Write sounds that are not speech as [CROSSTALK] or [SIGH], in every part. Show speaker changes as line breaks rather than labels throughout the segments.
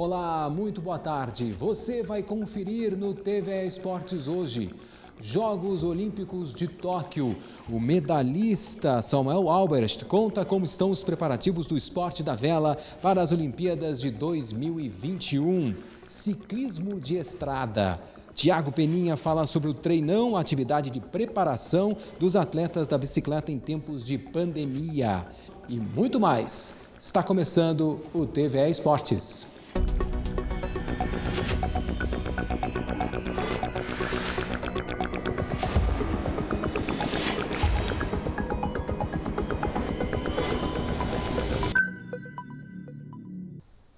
Olá, muito boa tarde. Você vai conferir no TV Esportes hoje. Jogos Olímpicos de Tóquio. O medalhista Samuel Albert conta como estão os preparativos do esporte da vela para as Olimpíadas de 2021. Ciclismo de estrada. Tiago Peninha fala sobre o treinão, a atividade de preparação dos atletas da bicicleta em tempos de pandemia. E muito mais. Está começando o TVE Esportes.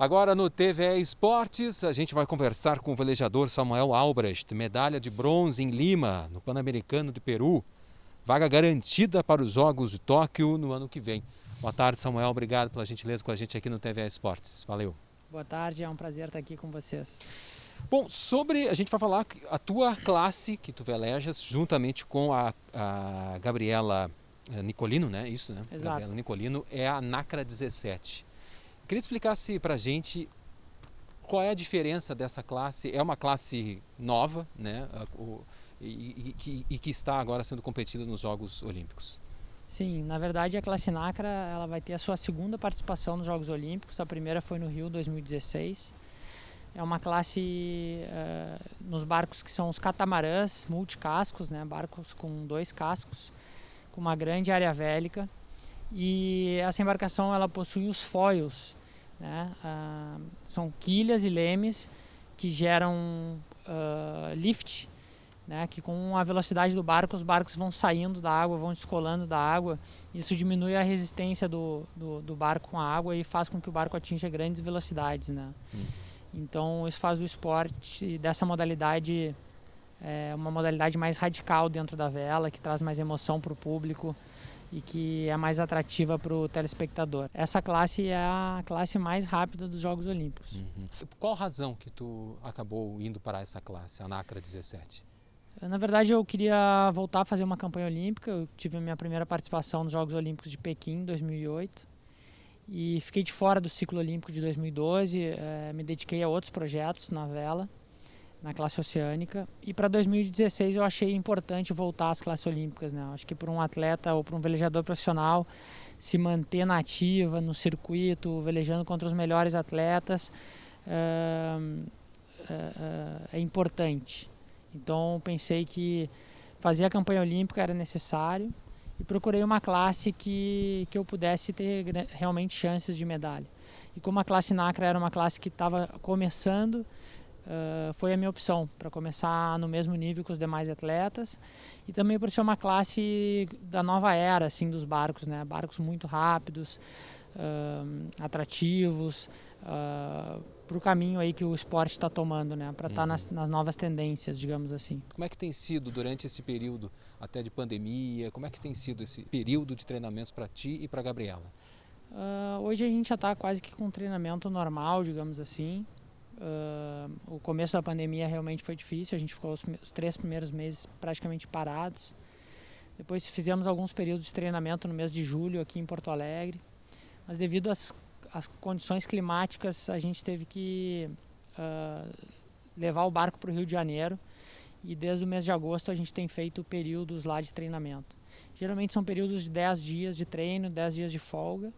Agora no TVE Esportes, a gente vai conversar com o velejador Samuel Albrecht, medalha de bronze em Lima, no Pan-Americano de Peru. Vaga garantida para os Jogos de Tóquio no ano que vem. Boa tarde, Samuel. Obrigado pela gentileza com a gente aqui no TVE Esportes. Valeu.
Boa tarde, é um prazer estar aqui com vocês. Bom, sobre. A gente vai falar a tua classe que
tu velejas juntamente com a, a Gabriela eh, Nicolino, né? Isso, né? Exato. Gabriela Nicolino é a NACRA 17. Queria que explicasse pra gente qual é a diferença dessa classe. É uma classe nova, né? O, e, e, e, que está agora sendo competida nos Jogos Olímpicos.
Sim, na verdade a classe Nacra ela vai ter a sua segunda participação nos Jogos Olímpicos, a primeira foi no Rio 2016. É uma classe uh, nos barcos que são os catamarãs multicascos, né, barcos com dois cascos, com uma grande área vélica. E essa embarcação ela possui os foils, né, uh, são quilhas e lemes que geram uh, lift, né, que com a velocidade do barco, os barcos vão saindo da água, vão descolando da água. Isso diminui a resistência do, do, do barco com a água e faz com que o barco atinja grandes velocidades. Né? Hum. Então, isso faz do esporte, dessa modalidade, é, uma modalidade mais radical dentro da vela, que traz mais emoção para o público e que é mais atrativa para o telespectador. Essa classe é a classe mais rápida dos Jogos Olímpicos.
Uhum. Qual razão que tu acabou indo para essa classe, a NACRA 17?
Na verdade, eu queria voltar a fazer uma campanha olímpica. Eu tive a minha primeira participação nos Jogos Olímpicos de Pequim, em 2008. E fiquei de fora do ciclo olímpico de 2012. Eh, me dediquei a outros projetos na vela, na classe oceânica. E para 2016 eu achei importante voltar às classes olímpicas. Né? Acho que para um atleta ou para um velejador profissional se manter na ativa, no circuito, velejando contra os melhores atletas, eh, eh, é importante. Então pensei que fazer a campanha olímpica era necessário e procurei uma classe que, que eu pudesse ter realmente chances de medalha. E como a classe NACRA era uma classe que estava começando, uh, foi a minha opção para começar no mesmo nível que os demais atletas e também por ser uma classe da nova era assim dos barcos, né? Barcos muito rápidos, uh, atrativos. Uh, para o caminho aí que o esporte está tomando, né? Para estar tá uhum. nas, nas, novas tendências, digamos assim. Como é que tem
sido durante esse período até de pandemia? Como é que tem sido esse período de treinamentos para ti e para Gabriela?
Uh, hoje a gente já está quase que com um treinamento normal, digamos assim. Uh, o começo da pandemia realmente foi difícil. A gente ficou os, os três primeiros meses praticamente parados. Depois fizemos alguns períodos de treinamento no mês de julho aqui em Porto Alegre. Mas devido às as condições climáticas, a gente teve que uh, levar o barco para o Rio de Janeiro e desde o mês de agosto a gente tem feito períodos lá de treinamento. Geralmente são períodos de 10 dias de treino, 10 dias de folga,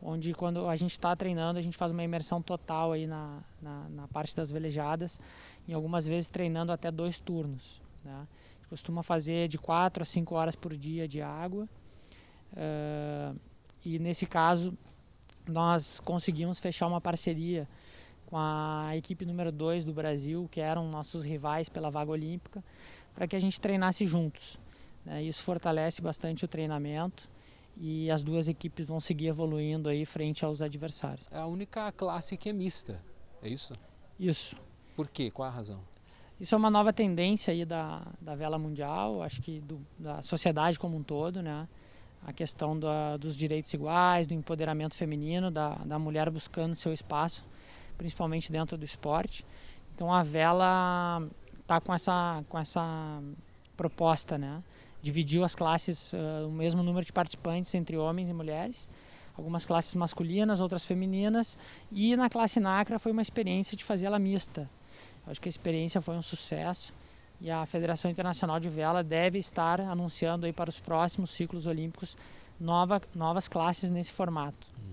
onde quando a gente está treinando a gente faz uma imersão total aí na, na, na, parte das velejadas e algumas vezes treinando até dois turnos. Né? Costuma fazer de 4 a 5 horas por dia de água uh, e nesse caso nós conseguimos fechar uma parceria com a equipe número 2 do Brasil, que eram nossos rivais pela vaga olímpica, para que a gente treinasse juntos. Né? Isso fortalece bastante o treinamento e as duas equipes vão seguir evoluindo aí frente aos adversários. É a única classe que é mista, é isso? Isso. Por quê? Qual a razão? Isso é uma nova tendência aí da, da vela mundial, acho que do, da sociedade como um todo, né? a questão da, dos direitos iguais, do empoderamento feminino, da, da mulher buscando seu espaço, principalmente dentro do esporte. Então a vela está com essa, com essa proposta, né? Dividiu as classes, uh, o mesmo número de participantes entre homens e mulheres, algumas classes masculinas, outras femininas, e na classe NACRA foi uma experiência de fazer ela mista. acho que a experiência foi um sucesso e a Federação Internacional de Vela deve estar anunciando aí para os próximos ciclos olímpicos nova, novas classes nesse formato. Uhum.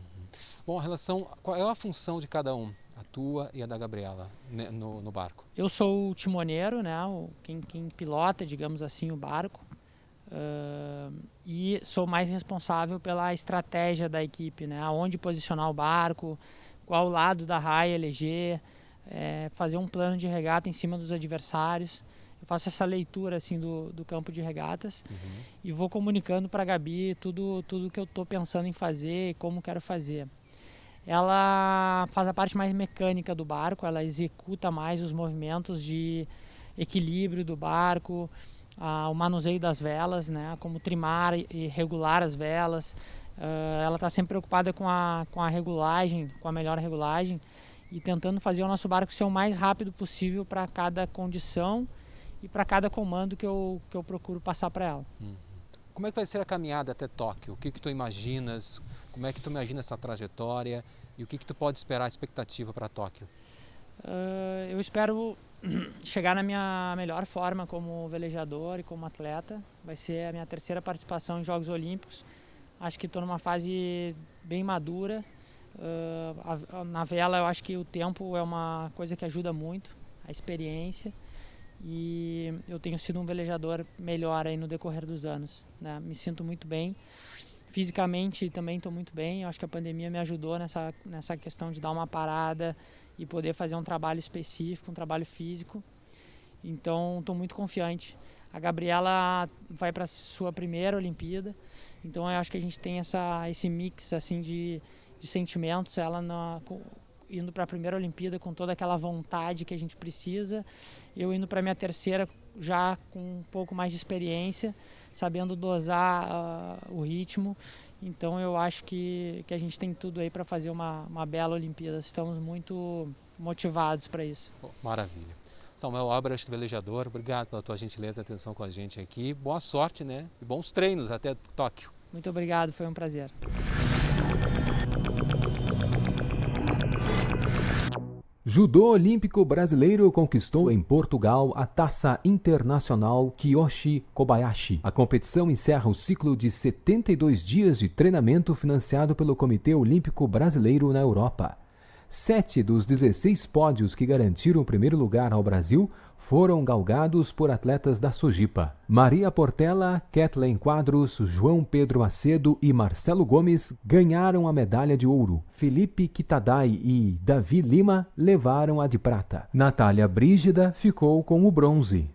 Bom, a relação, qual é a função de cada um, a tua
e a da Gabriela,
né, no, no, barco?
Eu sou o timoneiro, né, o, quem, quem pilota, digamos assim, o barco. Uh, e sou mais responsável pela estratégia da equipe, né? onde posicionar o barco, qual lado da raia eleger, é, fazer um plano de regata em cima dos adversários. Eu faço essa leitura assim do, do campo de regatas uhum. e vou comunicando para a Gabi tudo, tudo que eu estou pensando em fazer e como quero fazer. Ela faz a parte mais mecânica do barco, ela executa mais os movimentos de equilíbrio do barco, o manuseio das velas, né, como trimar e regular as velas. Uh, ela está sempre preocupada com a, com a regulagem, com a melhor regulagem e tentando fazer o nosso barco ser o mais rápido possível para cada condição e para cada comando que eu, que eu procuro passar para ela.
Uhum. Como é que vai ser a caminhada até Tóquio? O que, que tu imaginas? Como é que tu imaginas essa trajetória? E o que, que tu pode esperar, a expectativa para Tóquio?
Uh, eu espero [CLEARS THROAT] chegar na minha melhor forma como velejador e como atleta. Vai ser a minha terceira participação em Jogos Olímpicos. Acho que estou numa fase bem madura. Uh, a, a, na vela, eu acho que o tempo é uma coisa que ajuda muito, a experiência e eu tenho sido um velejador melhor aí no decorrer dos anos. Né? Me sinto muito bem. Fisicamente também estou muito bem. Eu acho que a pandemia me ajudou nessa, nessa questão de dar uma parada e poder fazer um trabalho específico, um trabalho físico. Então estou muito confiante. A Gabriela vai para sua primeira Olimpíada, então eu acho que a gente tem essa, esse mix assim de, de sentimentos. Ela na, indo para a primeira Olimpíada com toda aquela vontade que a gente precisa, eu indo para minha terceira já com um pouco mais de experiência, sabendo dosar uh, o ritmo. Então eu acho que, que a gente tem tudo aí para fazer uma, uma bela Olimpíada. Estamos muito motivados para isso.
Maravilha. Samuel Obras, velejador, obrigado pela tua gentileza e atenção com a gente aqui. Boa sorte, né? E bons treinos até Tóquio.
Muito obrigado, foi um prazer.
Judô Olímpico Brasileiro conquistou em Portugal a Taça Internacional Kiyoshi Kobayashi. A competição encerra o ciclo de 72 dias de treinamento financiado pelo Comitê Olímpico Brasileiro na Europa. Sete dos 16 pódios que garantiram o primeiro lugar ao Brasil foram galgados por atletas da Sujipa. Maria Portela, Kathleen Quadros, João Pedro Macedo e Marcelo Gomes ganharam a medalha de ouro. Felipe Kitadai e Davi Lima levaram a de prata. Natália Brígida ficou com o bronze.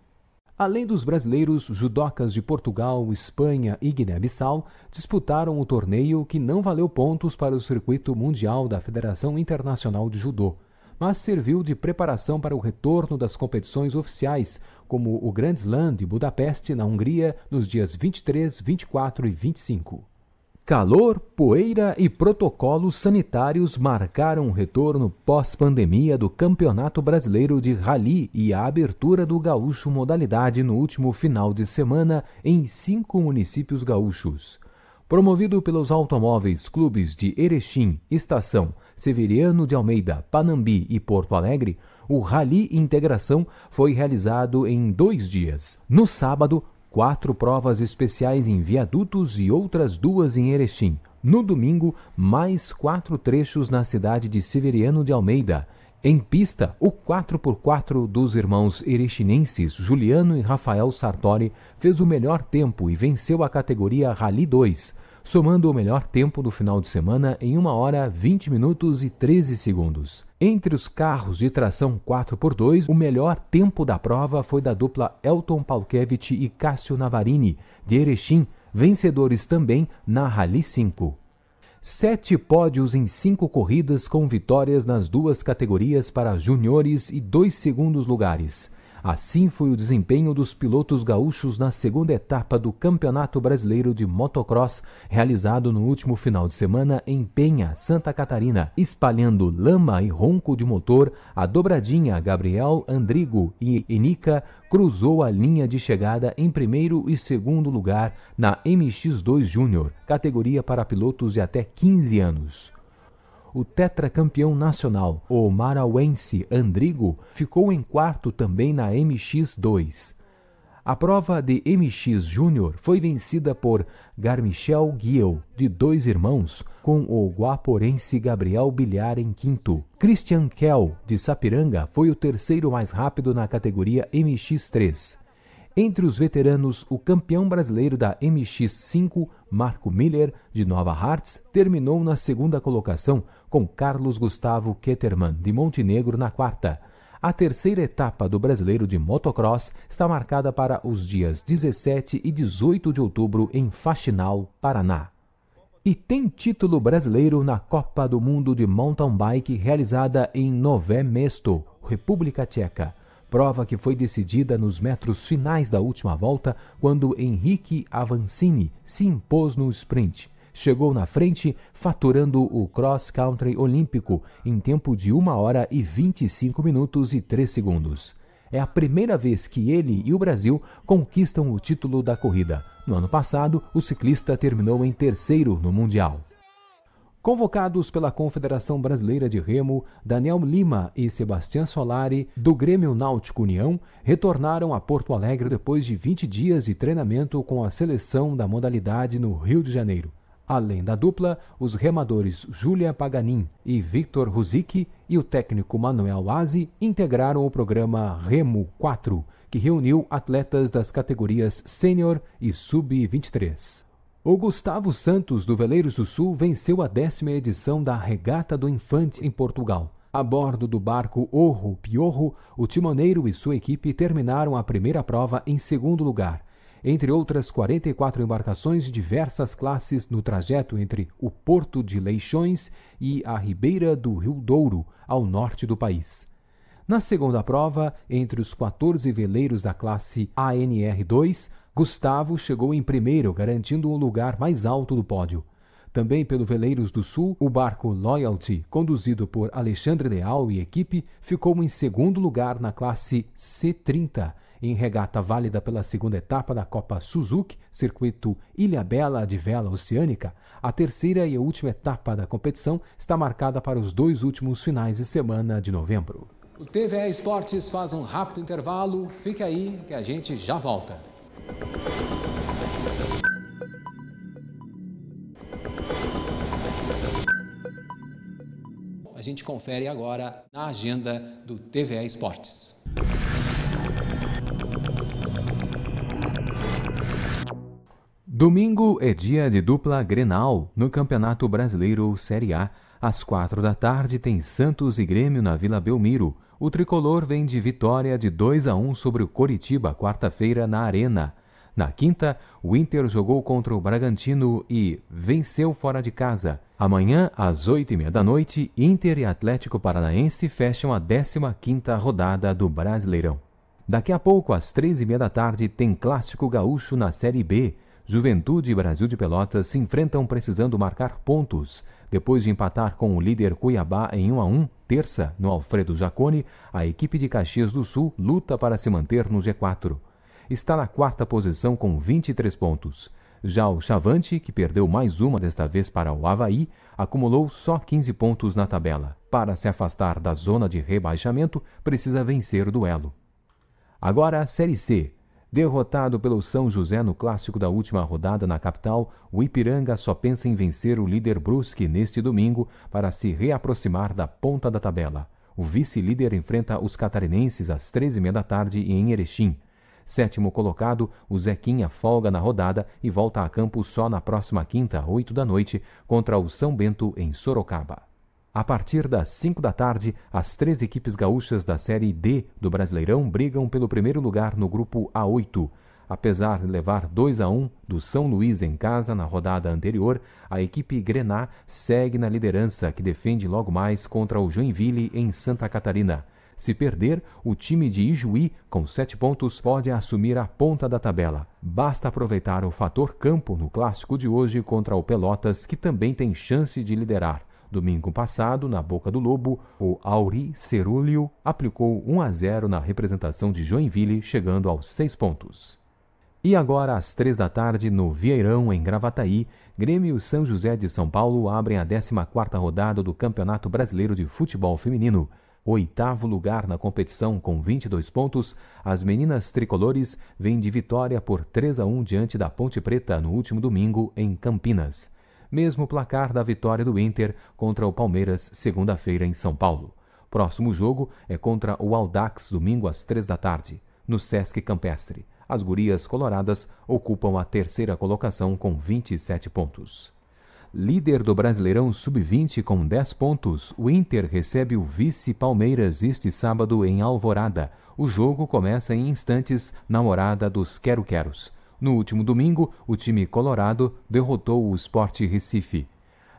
Além dos brasileiros, judocas de Portugal, Espanha e Guiné-Bissau disputaram o torneio que não valeu pontos para o circuito mundial da Federação Internacional de Judô mas serviu de preparação para o retorno das competições oficiais, como o Grand Slam de Budapeste, na Hungria, nos dias 23, 24 e 25. Calor, poeira e protocolos sanitários marcaram o retorno pós-pandemia do Campeonato Brasileiro de Rally e a abertura do Gaúcho Modalidade no último final de semana em cinco municípios gaúchos. Promovido pelos Automóveis Clubes de Erechim, Estação, Severiano de Almeida, Panambi e Porto Alegre, o Rally Integração foi realizado em dois dias. No sábado, quatro provas especiais em viadutos e outras duas em Erechim. No domingo, mais quatro trechos na cidade de Severiano de Almeida, em pista, o 4x4 dos irmãos erechinenses Juliano e Rafael Sartori fez o melhor tempo e venceu a categoria Rally 2, somando o melhor tempo do final de semana em 1 hora 20 minutos e 13 segundos. Entre os carros de tração 4x2, o melhor tempo da prova foi da dupla Elton Palkevich e Cássio Navarini, de Erechim, vencedores também na Rally 5 sete pódios em cinco corridas com vitórias nas duas categorias para juniores e dois segundos lugares. Assim foi o desempenho dos pilotos gaúchos na segunda etapa do Campeonato Brasileiro de Motocross, realizado no último final de semana em Penha, Santa Catarina, espalhando lama e ronco de motor, a dobradinha Gabriel Andrigo e Enica cruzou a linha de chegada em primeiro e segundo lugar na MX2 Júnior, categoria para pilotos de até 15 anos o tetracampeão nacional, o marauense Andrigo, ficou em quarto também na MX2. A prova de MX Júnior foi vencida por Garmichel Guiel, de dois irmãos, com o guaporense Gabriel Bilhar em quinto. Christian Kell, de Sapiranga, foi o terceiro mais rápido na categoria MX3. Entre os veteranos, o campeão brasileiro da MX5, Marco Miller, de Nova Hartz, terminou na segunda colocação, com Carlos Gustavo Ketterman, de Montenegro, na quarta. A terceira etapa do brasileiro de motocross está marcada para os dias 17 e 18 de outubro em Faxinal, Paraná. E tem título brasileiro na Copa do Mundo de Mountain Bike realizada em Nové Mesto, República Tcheca prova que foi decidida nos metros finais da última volta, quando Henrique Avancini se impôs no sprint. Chegou na frente, faturando o cross country olímpico em tempo de 1 hora e 25 minutos e 3 segundos. É a primeira vez que ele e o Brasil conquistam o título da corrida. No ano passado, o ciclista terminou em terceiro no Mundial. Convocados pela Confederação Brasileira de Remo, Daniel Lima e Sebastião Solari, do Grêmio Náutico União, retornaram a Porto Alegre depois de 20 dias de treinamento com a seleção da modalidade no Rio de Janeiro. Além da dupla, os remadores Júlia Paganin e Victor Ruzic e o técnico Manuel Aze integraram o programa Remo 4, que reuniu atletas das categorias Sênior e Sub-23. O Gustavo Santos, do Veleiros do Sul, venceu a décima edição da Regata do Infante em Portugal. A bordo do barco Orro Piorro, o timoneiro e sua equipe terminaram a primeira prova em segundo lugar. Entre outras 44 embarcações de diversas classes no trajeto entre o Porto de Leixões e a Ribeira do Rio Douro, ao norte do país. Na segunda prova, entre os 14 veleiros da classe ANR2, Gustavo chegou em primeiro, garantindo o lugar mais alto do pódio. Também pelo Veleiros do Sul, o barco Loyalty, conduzido por Alexandre Leal e equipe, ficou em segundo lugar na classe C30, em regata válida pela segunda etapa da Copa Suzuki, circuito Ilha Bela de Vela Oceânica. A terceira e última etapa da competição está marcada para os dois últimos finais de semana de novembro. O TVE Esportes faz um rápido intervalo. Fique aí que a gente já volta. A gente confere agora na agenda do TV Esportes. Domingo é dia de dupla Grenal no Campeonato Brasileiro Série A. Às quatro da tarde tem Santos e Grêmio na Vila Belmiro. O tricolor vem de vitória de 2 a 1 sobre o Coritiba quarta-feira na Arena. Na quinta, o Inter jogou contra o Bragantino e venceu fora de casa. Amanhã, às 8h30 da noite, Inter e Atlético Paranaense fecham a 15 rodada do Brasileirão. Daqui a pouco, às 3h30 da tarde, tem Clássico Gaúcho na Série B. Juventude e Brasil de Pelotas se enfrentam precisando marcar pontos. Depois de empatar com o líder Cuiabá em 1 a 1, Terça, no Alfredo Jaconi, a equipe de Caxias do Sul luta para se manter no G4. Está na quarta posição com 23 pontos. Já o Chavante, que perdeu mais uma desta vez para o Havaí, acumulou só 15 pontos na tabela. Para se afastar da zona de rebaixamento, precisa vencer o duelo. Agora, Série C. Derrotado pelo São José no clássico da última rodada na capital, o Ipiranga só pensa em vencer o líder Brusque neste domingo para se reaproximar da ponta da tabela. O vice-líder enfrenta os catarinenses às 13h30 da tarde em Erechim. Sétimo colocado, o Zequinha folga na rodada e volta a campo só na próxima quinta, 8 da noite, contra o São Bento em Sorocaba. A partir das 5 da tarde, as três equipes gaúchas da Série D do Brasileirão brigam pelo primeiro lugar no grupo A8. Apesar de levar 2 a 1 do São Luís em casa na rodada anterior, a equipe Grená segue na liderança, que defende logo mais contra o Joinville em Santa Catarina. Se perder, o time de Ijuí, com sete pontos, pode assumir a ponta da tabela. Basta aproveitar o fator campo no clássico de hoje contra o Pelotas, que também tem chance de liderar. Domingo passado, na Boca do Lobo, o Auri Cerúlio aplicou 1 a 0 na representação de Joinville, chegando aos seis pontos. E agora, às três da tarde, no Vieirão, em Gravataí, Grêmio São José de São Paulo abrem a 14 rodada do Campeonato Brasileiro de Futebol Feminino oitavo lugar na competição com 22 pontos, as meninas tricolores vêm de vitória por 3 a 1 diante da Ponte Preta no último domingo em Campinas mesmo placar da vitória do Inter contra o Palmeiras segunda-feira em São Paulo. Próximo jogo é contra o Aldax, domingo às três da tarde, no Sesc Campestre. As gurias coloradas ocupam a terceira colocação com 27 pontos. Líder do Brasileirão Sub-20 com 10 pontos, o Inter recebe o vice Palmeiras este sábado em Alvorada. O jogo começa em instantes na morada dos Quero Queros. No último domingo, o time colorado derrotou o Sport Recife.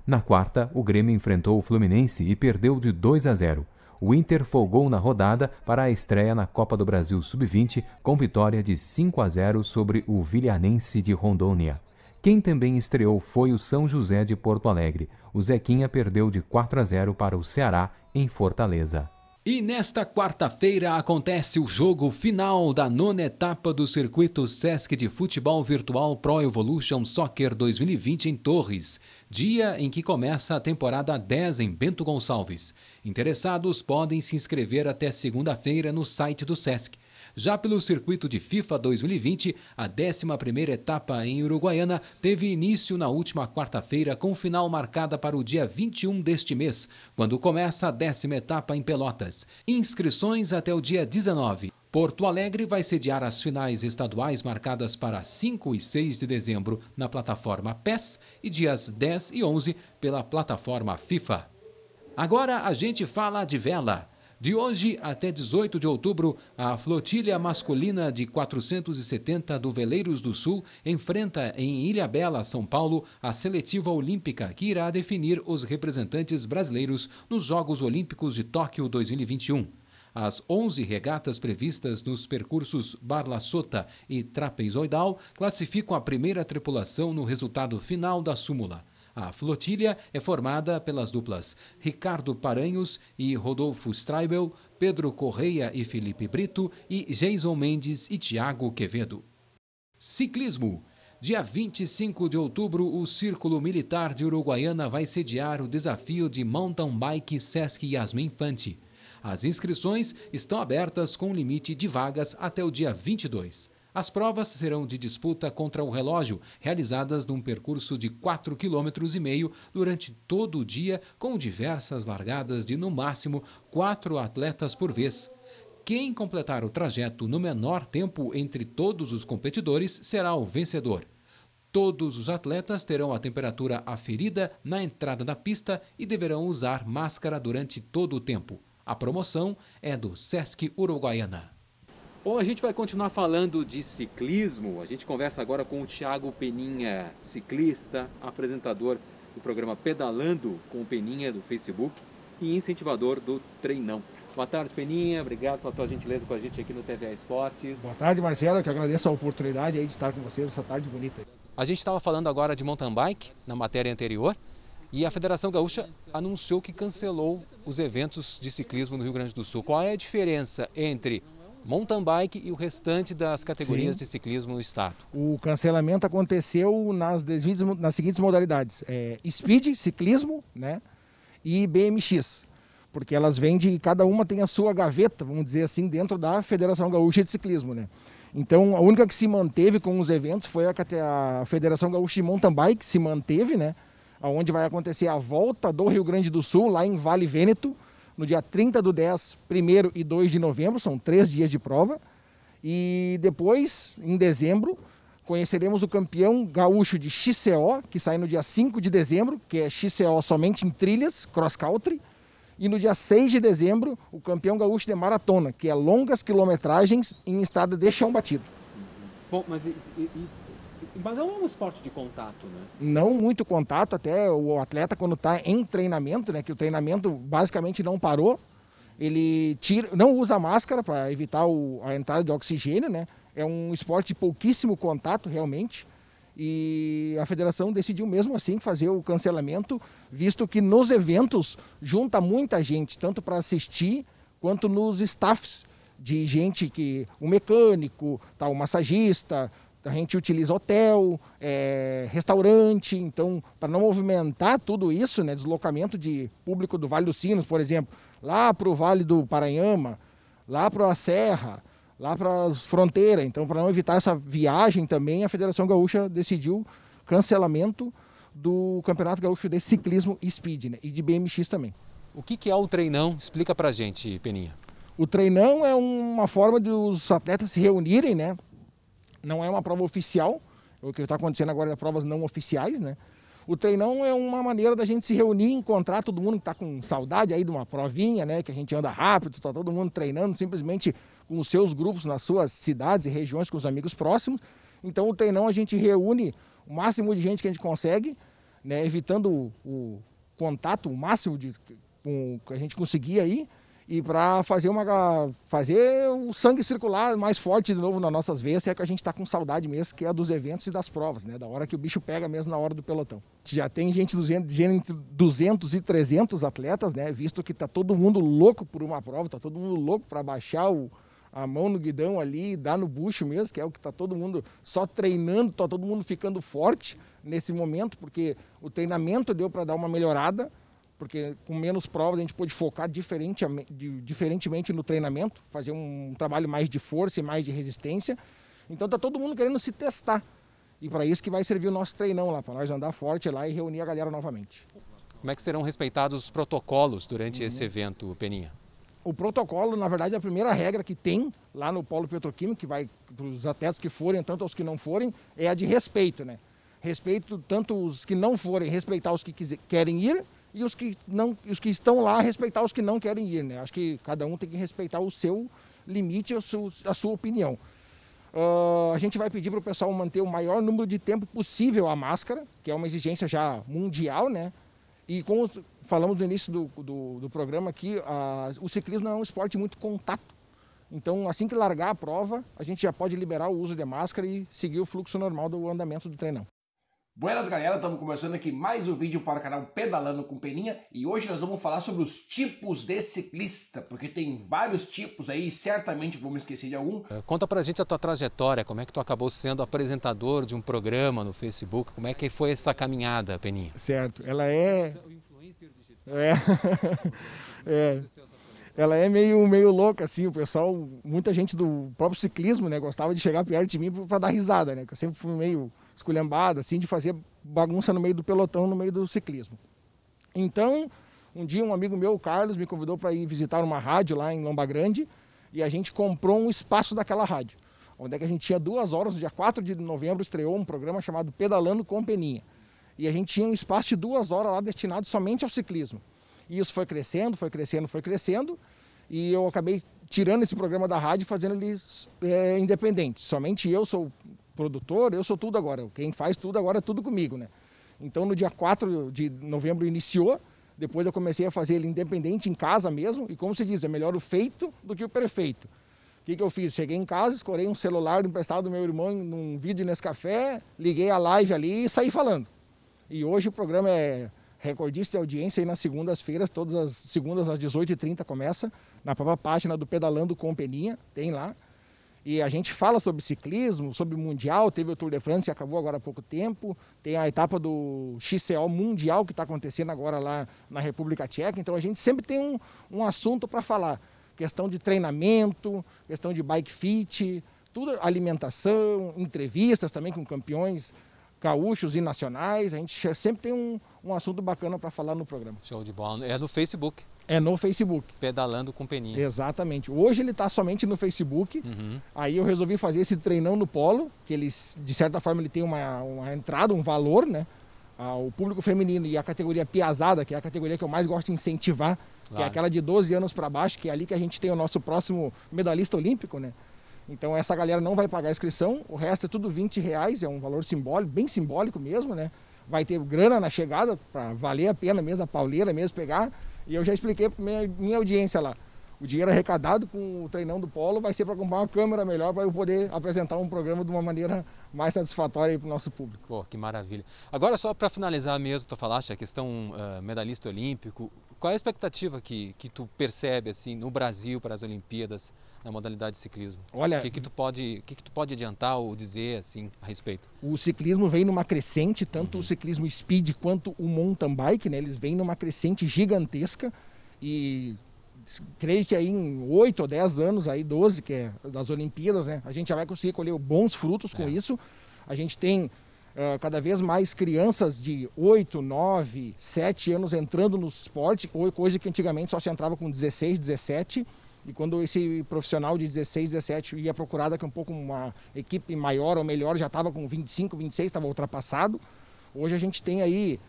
Na quarta, o Grêmio enfrentou o Fluminense e perdeu de 2 a 0. O Inter folgou na rodada para a estreia na Copa do Brasil Sub-20 com vitória de 5 a 0 sobre o Vilhanense de Rondônia. Quem também estreou foi o São José de Porto Alegre. O Zequinha perdeu de 4 a 0 para o Ceará em Fortaleza. E nesta quarta-feira acontece o jogo final da nona etapa do Circuito Sesc de Futebol Virtual Pro Evolution Soccer 2020 em Torres, dia em que começa a temporada 10 em Bento Gonçalves. Interessados podem se inscrever até segunda-feira no site do Sesc. Já pelo circuito de FIFA 2020, a 11ª etapa em Uruguaiana teve início na última quarta-feira com final marcada para o dia 21 deste mês, quando começa a décima etapa em Pelotas. Inscrições até o dia 19. Porto Alegre vai sediar as finais estaduais marcadas para 5 e 6 de dezembro na plataforma PES e dias 10 e 11 pela plataforma FIFA. Agora a gente fala de vela. De hoje até 18 de outubro, a flotilha masculina de 470 do Veleiros do Sul enfrenta em Ilhabela, São Paulo, a seletiva olímpica que irá definir os representantes brasileiros nos Jogos Olímpicos de Tóquio 2021. As 11 regatas previstas nos percursos Barla Sota e Trapezoidal classificam a primeira tripulação no resultado final da súmula. A flotilha é formada pelas duplas Ricardo Paranhos e Rodolfo Straibel, Pedro Correia e Felipe Brito e Jason Mendes e Tiago Quevedo. Ciclismo. Dia 25 de outubro, o Círculo Militar de Uruguaiana vai sediar o desafio de mountain bike Sesc Yasmin Fante. As inscrições estão abertas com limite de vagas até o dia 22. As provas serão de disputa contra o relógio, realizadas num percurso de 4,5 km durante todo o dia, com diversas largadas de no máximo quatro atletas por vez. Quem completar o trajeto no menor tempo entre todos os competidores será o vencedor. Todos os atletas terão a temperatura aferida na entrada da pista e deverão usar máscara durante todo o tempo. A promoção é do Sesc Uruguaiana. Bom, a gente vai continuar falando de ciclismo. A gente conversa agora com o Thiago Peninha, ciclista, apresentador do programa Pedalando com o Peninha do Facebook e incentivador do Treinão. Boa tarde, Peninha. Obrigado pela tua gentileza com a gente aqui no TVA Esportes. Boa
tarde, Marcelo. que agradeço a oportunidade de estar com vocês essa tarde bonita.
A gente estava falando agora de mountain bike na matéria anterior e a Federação Gaúcha anunciou que cancelou os eventos de ciclismo no Rio Grande do Sul. Qual é a diferença entre mountain bike e o restante das categorias Sim. de ciclismo no estado.
O cancelamento aconteceu nas, nas seguintes modalidades: é, speed, ciclismo, né? E BMX. Porque elas vêm de. cada uma tem a sua gaveta, vamos dizer assim, dentro da Federação Gaúcha de Ciclismo, né? Então, a única que se manteve com os eventos foi a, a Federação Gaúcha de Mountain Bike, se manteve, né? Onde vai acontecer a volta do Rio Grande do Sul, lá em Vale Vêneto, no dia 30 do 10, 1 e 2 de novembro, são três dias de prova. E depois, em dezembro, conheceremos o campeão gaúcho de XCO, que sai no dia 5 de dezembro, que é XCO somente em trilhas, cross country. E no dia 6 de dezembro, o campeão gaúcho de maratona, que é longas quilometragens em estado de chão batido.
Bom, mas e, e, mas não é um esporte de contato, né?
Não muito contato, até o atleta quando está em treinamento, né? Que o treinamento basicamente não parou. Ele tira, não usa máscara para evitar o, a entrada de oxigênio, né? É um esporte de pouquíssimo contato, realmente. E a federação decidiu mesmo assim fazer o cancelamento, visto que nos eventos junta muita gente, tanto para assistir quanto nos staffs de gente que o mecânico, tá, o massagista, a gente utiliza hotel, é, restaurante, então, para não movimentar tudo isso, né, deslocamento de público do Vale dos Sinos, por exemplo, lá para o Vale do Paranhama, lá para a Serra, lá para as fronteiras. Então, para não evitar essa viagem também, a Federação Gaúcha decidiu cancelamento do Campeonato Gaúcho de Ciclismo Speed né, e de BMX também.
O que, que é o treinão? Explica para gente, Peninha.
O treinão é uma forma de os atletas se reunirem, né? não é uma prova oficial, o que está acontecendo agora é provas não oficiais, né? O treinão é uma maneira da gente se reunir, encontrar todo mundo que está com saudade aí de uma provinha, né? Que a gente anda rápido, está todo mundo treinando simplesmente com os seus grupos nas suas cidades e regiões com os amigos próximos. Então o treinão a gente reúne o máximo de gente que a gente consegue, né? Evitando o, o contato, o máximo de, com, que a gente conseguir aí e para fazer uma fazer o sangue circular mais forte de novo nas nossas veias, que é que a gente está com saudade mesmo, que é dos eventos e das provas, né? Da hora que o bicho pega mesmo na hora do pelotão. Já tem gente entre 200 e 300 atletas, né? Visto que tá todo mundo louco por uma prova, tá todo mundo louco para baixar o, a mão no guidão ali, dar no bucho mesmo, que é o que tá todo mundo só treinando, tá todo mundo ficando forte nesse momento, porque o treinamento deu para dar uma melhorada porque com menos provas a gente pôde focar diferente, diferentemente no treinamento, fazer um trabalho mais de força e mais de resistência. Então tá todo mundo querendo se testar. E para isso que vai servir o nosso treinão lá, para nós andar forte lá e reunir a galera novamente.
Como é que serão respeitados os protocolos durante uhum. esse evento, Peninha?
O protocolo, na verdade, é a primeira regra que tem lá no polo petroquímico, que vai para os atletas que forem, tanto aos que não forem, é a de respeito, né? Respeito tanto os que não forem, respeitar os que quiser, querem ir e os que, não, os que estão lá respeitar os que não querem ir. Né? Acho que cada um tem que respeitar o seu limite, a sua, a sua opinião. Uh, a gente vai pedir para o pessoal manter o maior número de tempo possível a máscara, que é uma exigência já mundial, né? E como falamos no início do, do, do programa aqui, a, o ciclismo é um esporte muito contato. Então, assim que largar a prova, a gente já pode liberar o uso de máscara e seguir o fluxo normal do andamento do treinão. Buenas galera, estamos começando aqui mais um vídeo para o canal Pedalando com Peninha e hoje nós vamos falar sobre os tipos de ciclista, porque tem vários tipos aí certamente vamos esquecer de algum.
É, conta pra gente a tua trajetória, como é que tu acabou sendo apresentador de um programa no Facebook, como é que foi essa caminhada, Peninha? Certo, ela é...
É, [LAUGHS] é... é... Ela é meio, meio louca, assim, o pessoal, muita gente do próprio ciclismo, né, gostava de chegar perto de mim para dar risada, né, que eu sempre fui meio esculhambada, assim, de fazer bagunça no meio do pelotão, no meio do ciclismo. Então, um dia um amigo meu, o Carlos, me convidou para ir visitar uma rádio lá em Lomba Grande e a gente comprou um espaço daquela rádio, onde é que a gente tinha duas horas, no dia 4 de novembro estreou um programa chamado Pedalando com Peninha. E a gente tinha um espaço de duas horas lá destinado somente ao ciclismo. E isso foi crescendo, foi crescendo, foi crescendo. E eu acabei tirando esse programa da rádio e fazendo ele é, eh, independente. Somente eu sou produtor, eu sou tudo agora. Quem faz tudo agora é tudo comigo, né? Então no dia 4 de novembro iniciou, depois eu comecei a fazer ele independente em casa mesmo, e como se diz, é melhor o feito do que o perfeito. O que, que eu fiz? Cheguei em casa, escorei um celular emprestado do meu irmão num vídeo nesse café, liguei a live ali e saí falando. E hoje o programa é recordista de audiência e nas segundas-feiras, todas as segundas às 18h30 começa, na própria página do Pedalando com Peninha, tem lá. E a gente fala sobre ciclismo, sobre Mundial, teve o Tour de France que acabou agora há pouco tempo, tem a etapa do XCO Mundial que está acontecendo agora lá na República Tcheca, então a gente sempre tem um, um assunto para falar. Questão de treinamento, questão de bike fit, tudo alimentação, entrevistas também com campeões gaúchos e nacionais. A gente sempre tem um, um assunto bacana para falar no programa. Show de
bola. É no Facebook. É no Facebook. Pedalando com peninha.
Exatamente. Hoje ele está somente no Facebook. Uhum. Aí eu resolvi fazer esse treinão no polo, que ele, de certa forma ele tem uma, uma entrada, um valor, né? O público feminino e a categoria piazada, que é a categoria que eu mais gosto de incentivar, claro. que é aquela de 12 anos para baixo, que é ali que a gente tem o nosso próximo medalhista olímpico, né? Então essa galera não vai pagar a inscrição, o resto é tudo 20 reais, é um valor simbólico, bem simbólico mesmo, né? Vai ter grana na chegada para valer a pena mesmo, a pauleira mesmo pegar. E eu já expliquei para minha, minha audiência lá o dinheiro arrecadado com o treinão do polo vai ser para comprar uma câmera melhor para eu poder apresentar um programa de uma maneira mais satisfatória para o nosso público.
Pô, que maravilha. Agora só para finalizar mesmo, tu falaste a questão uh, medalhista olímpico. Qual é a expectativa que, que tu percebe assim no Brasil para as Olimpíadas na modalidade de ciclismo? Olha, o que, que tu pode, que, que tu pode adiantar ou dizer assim a respeito?
O ciclismo vem numa crescente, tanto uhum. o ciclismo speed quanto o mountain bike, né? Eles vêm numa crescente gigantesca e creio que aí em 8 ou 10 anos, aí 12, que é das Olimpíadas, né? A gente já vai conseguir colher bons frutos com é. isso. A gente tem uh, cada vez mais crianças de 8, 9, 7 anos entrando no esporte, coisa que antigamente só se entrava com 16, 17. E quando esse profissional de 16, 17 ia procurar daqui um pouco uma equipe maior ou melhor, já estava com 25, 26, estava ultrapassado. Hoje a gente tem aí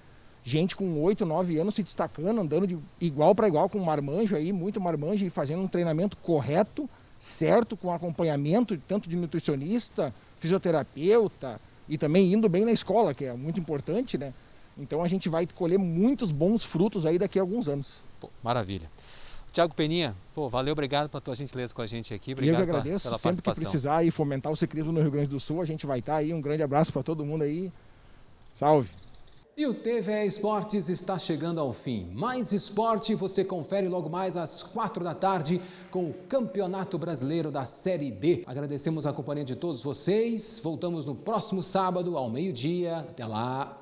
gente com 8, 9 anos se destacando, andando de igual para igual com marmanjo aí, muito marmanjo e fazendo um treinamento correto, certo, com acompanhamento tanto de nutricionista, fisioterapeuta e também indo bem na escola, que é muito importante, né? Então a gente vai colher muitos bons frutos aí daqui a alguns anos.
Pô, maravilha. Tiago Peninha, pô, valeu, obrigado pela tua gentileza com a gente aqui. Obrigado eu que agradeço. Pela, pela Sempre que precisar
e fomentar o ciclismo no Rio Grande do Sul, a gente vai estar aí. Um grande abraço para todo mundo aí. Salve!
E o TV Esportes está chegando ao fim. Mais esporte você confere logo mais às quatro da tarde com o Campeonato Brasileiro da Série D. Agradecemos a companhia de todos vocês. Voltamos no próximo sábado ao meio-dia. Até lá.